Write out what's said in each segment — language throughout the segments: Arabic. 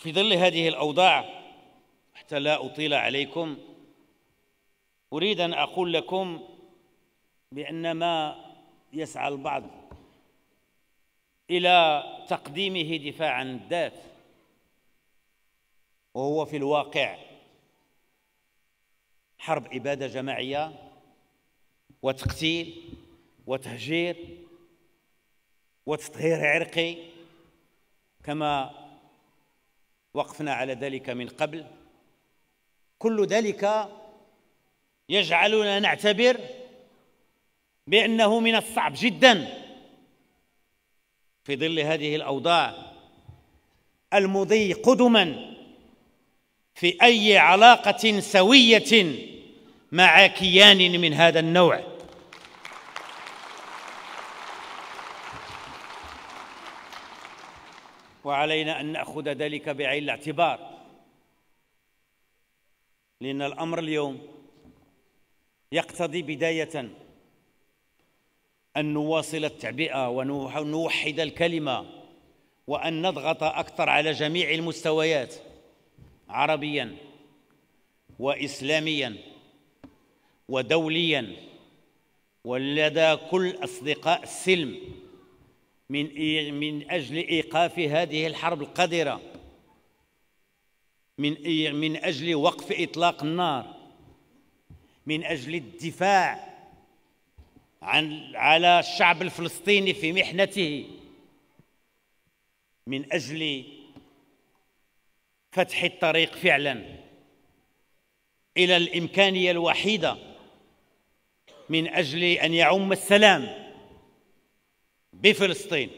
في ظل هذه الأوضاع حتى لا أطيل عليكم أريد أن أقول لكم بأن ما يسعى البعض إلى تقديمه دفاع عن الذات وهو في الواقع حرب إبادة جماعية وتقتيل وتهجير وتطهير عرقي كما وقفنا على ذلك من قبل كل ذلك يجعلنا نعتبر بانه من الصعب جدا في ظل هذه الاوضاع المضي قدما في اي علاقه سويه مع كيان من هذا النوع وعلينا أن نأخذ ذلك بعين الاعتبار لأن الأمر اليوم يقتضي بداية أن نواصل التعبئة ونوحد الكلمة وأن نضغط أكثر على جميع المستويات عربياً وإسلامياً ودولياً ولدى كل أصدقاء السلم من من اجل ايقاف هذه الحرب القذره من من اجل وقف اطلاق النار من اجل الدفاع عن على الشعب الفلسطيني في محنته من اجل فتح الطريق فعلا الى الامكانيه الوحيده من اجل ان يعم السلام بفلسطين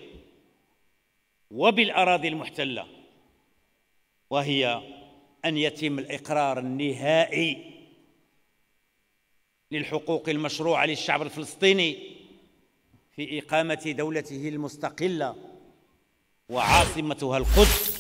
وبالاراضي المحتله وهي ان يتم الاقرار النهائي للحقوق المشروعه للشعب الفلسطيني في اقامه دولته المستقله وعاصمتها القدس